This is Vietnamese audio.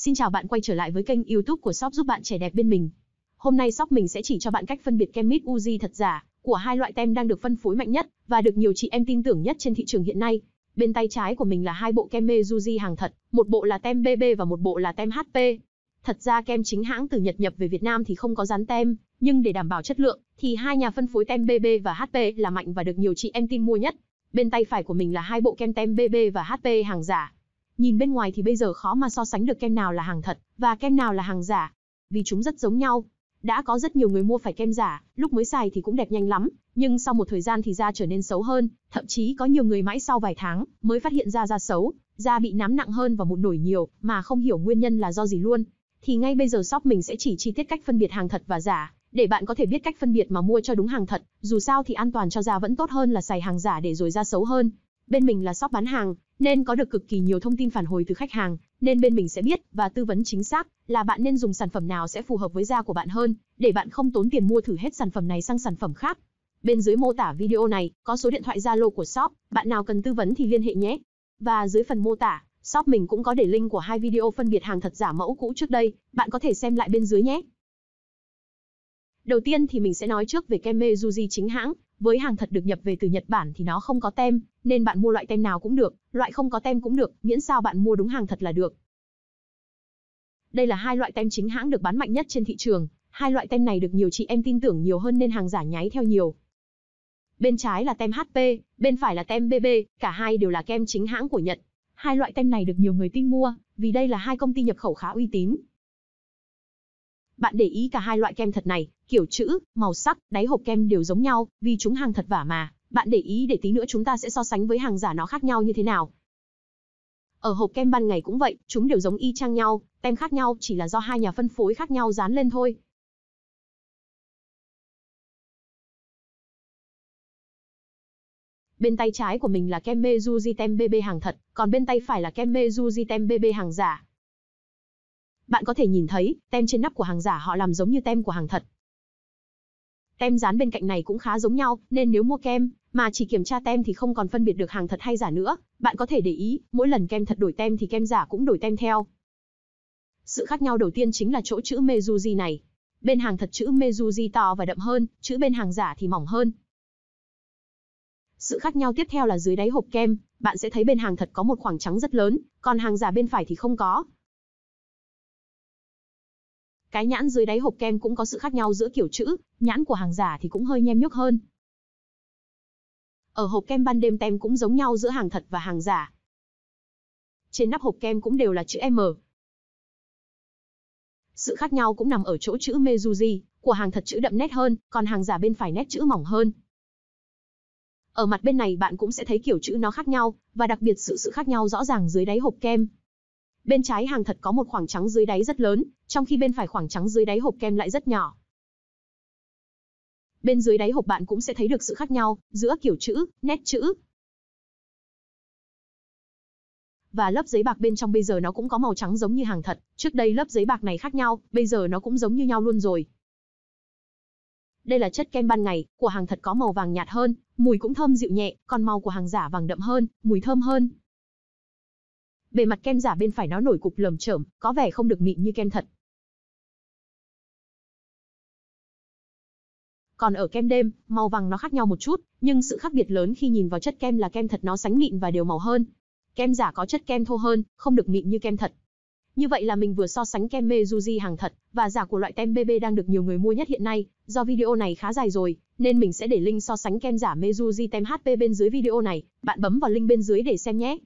Xin chào bạn quay trở lại với kênh YouTube của shop giúp bạn trẻ đẹp bên mình. Hôm nay shop mình sẽ chỉ cho bạn cách phân biệt kem mít Uzi thật giả của hai loại tem đang được phân phối mạnh nhất và được nhiều chị em tin tưởng nhất trên thị trường hiện nay. Bên tay trái của mình là hai bộ kem Mezuzi hàng thật, một bộ là tem BB và một bộ là tem HP. Thật ra kem chính hãng từ Nhật nhập về Việt Nam thì không có dán tem, nhưng để đảm bảo chất lượng thì hai nhà phân phối tem BB và HP là mạnh và được nhiều chị em tin mua nhất. Bên tay phải của mình là hai bộ kem tem BB và HP hàng giả, Nhìn bên ngoài thì bây giờ khó mà so sánh được kem nào là hàng thật và kem nào là hàng giả, vì chúng rất giống nhau. Đã có rất nhiều người mua phải kem giả, lúc mới xài thì cũng đẹp nhanh lắm, nhưng sau một thời gian thì da trở nên xấu hơn, thậm chí có nhiều người mãi sau vài tháng mới phát hiện ra da xấu, da bị nám nặng hơn và mụn nổi nhiều mà không hiểu nguyên nhân là do gì luôn. Thì ngay bây giờ shop mình sẽ chỉ chi tiết cách phân biệt hàng thật và giả, để bạn có thể biết cách phân biệt mà mua cho đúng hàng thật, dù sao thì an toàn cho da vẫn tốt hơn là xài hàng giả để rồi da xấu hơn. Bên mình là shop bán hàng, nên có được cực kỳ nhiều thông tin phản hồi từ khách hàng, nên bên mình sẽ biết và tư vấn chính xác là bạn nên dùng sản phẩm nào sẽ phù hợp với da của bạn hơn, để bạn không tốn tiền mua thử hết sản phẩm này sang sản phẩm khác. Bên dưới mô tả video này có số điện thoại Zalo của shop, bạn nào cần tư vấn thì liên hệ nhé. Và dưới phần mô tả, shop mình cũng có để link của hai video phân biệt hàng thật giả mẫu cũ trước đây, bạn có thể xem lại bên dưới nhé. Đầu tiên thì mình sẽ nói trước về kem Mezuji chính hãng, với hàng thật được nhập về từ Nhật Bản thì nó không có tem, nên bạn mua loại tem nào cũng được, loại không có tem cũng được, miễn sao bạn mua đúng hàng thật là được. Đây là hai loại tem chính hãng được bán mạnh nhất trên thị trường, hai loại tem này được nhiều chị em tin tưởng nhiều hơn nên hàng giả nháy theo nhiều. Bên trái là tem HP, bên phải là tem BB, cả hai đều là kem chính hãng của Nhật. Hai loại tem này được nhiều người tin mua, vì đây là hai công ty nhập khẩu khá uy tín, bạn để ý cả hai loại kem thật này, kiểu chữ, màu sắc, đáy hộp kem đều giống nhau, vì chúng hàng thật vả mà. Bạn để ý để tí nữa chúng ta sẽ so sánh với hàng giả nó khác nhau như thế nào. Ở hộp kem ban ngày cũng vậy, chúng đều giống y chang nhau, tem khác nhau chỉ là do hai nhà phân phối khác nhau dán lên thôi. Bên tay trái của mình là kem Mezuji BB hàng thật, còn bên tay phải là kem Mezuji BB hàng giả bạn có thể nhìn thấy, tem trên nắp của hàng giả họ làm giống như tem của hàng thật. Tem dán bên cạnh này cũng khá giống nhau, nên nếu mua kem mà chỉ kiểm tra tem thì không còn phân biệt được hàng thật hay giả nữa. Bạn có thể để ý, mỗi lần kem thật đổi tem thì kem giả cũng đổi tem theo. Sự khác nhau đầu tiên chính là chỗ chữ Mezuji này. Bên hàng thật chữ Mezuji to và đậm hơn, chữ bên hàng giả thì mỏng hơn. Sự khác nhau tiếp theo là dưới đáy hộp kem, bạn sẽ thấy bên hàng thật có một khoảng trắng rất lớn, còn hàng giả bên phải thì không có, cái nhãn dưới đáy hộp kem cũng có sự khác nhau giữa kiểu chữ, nhãn của hàng giả thì cũng hơi nhem nhuốc hơn. Ở hộp kem ban đêm tem cũng giống nhau giữa hàng thật và hàng giả. Trên nắp hộp kem cũng đều là chữ M. Sự khác nhau cũng nằm ở chỗ chữ Mezuji, của hàng thật chữ đậm nét hơn, còn hàng giả bên phải nét chữ mỏng hơn. Ở mặt bên này bạn cũng sẽ thấy kiểu chữ nó khác nhau, và đặc biệt sự sự khác nhau rõ ràng dưới đáy hộp kem. Bên trái hàng thật có một khoảng trắng dưới đáy rất lớn, trong khi bên phải khoảng trắng dưới đáy hộp kem lại rất nhỏ. Bên dưới đáy hộp bạn cũng sẽ thấy được sự khác nhau giữa kiểu chữ, nét chữ. Và lớp giấy bạc bên trong bây giờ nó cũng có màu trắng giống như hàng thật. Trước đây lớp giấy bạc này khác nhau, bây giờ nó cũng giống như nhau luôn rồi. Đây là chất kem ban ngày, của hàng thật có màu vàng nhạt hơn, mùi cũng thơm dịu nhẹ, còn màu của hàng giả vàng đậm hơn, mùi thơm hơn bề mặt kem giả bên phải nó nổi cục lởm chởm, có vẻ không được mịn như kem thật. Còn ở kem đêm, màu vàng nó khác nhau một chút, nhưng sự khác biệt lớn khi nhìn vào chất kem là kem thật nó sánh mịn và đều màu hơn. Kem giả có chất kem thô hơn, không được mịn như kem thật. Như vậy là mình vừa so sánh kem Mezuji hàng thật và giả của loại tem BB đang được nhiều người mua nhất hiện nay. Do video này khá dài rồi, nên mình sẽ để link so sánh kem giả Mezuji tem HP bên dưới video này. Bạn bấm vào link bên dưới để xem nhé.